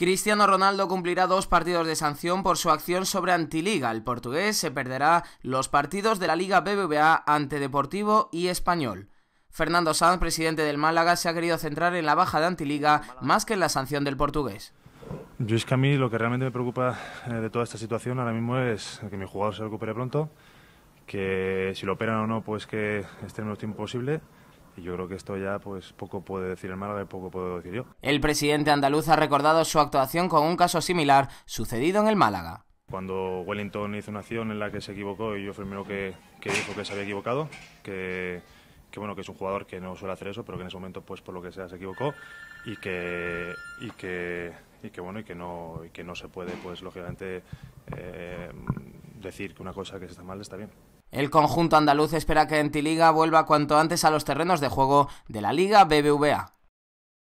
Cristiano Ronaldo cumplirá dos partidos de sanción por su acción sobre Antiliga. El portugués se perderá los partidos de la Liga BBVA ante Deportivo y Español. Fernando Sanz, presidente del Málaga, se ha querido centrar en la baja de Antiliga más que en la sanción del portugués. Yo es que a mí lo que realmente me preocupa eh, de toda esta situación ahora mismo es que mi jugador se recupere pronto, que si lo operan o no, pues que esté en el tiempo posible yo creo que esto ya pues poco puede decir el Málaga y poco puedo decir yo. El presidente andaluz ha recordado su actuación con un caso similar sucedido en el Málaga. Cuando Wellington hizo una acción en la que se equivocó y yo fui el primero que, dijo que se había equivocado, que, bueno, que es un jugador que no suele hacer eso, pero que en ese momento, pues por lo que sea, se equivocó y que, y que, bueno, y que no, que no se puede, pues lógicamente, eh, decir que una cosa que se está mal está bien. El conjunto andaluz espera que Entiliga vuelva cuanto antes a los terrenos de juego de la Liga BBVA.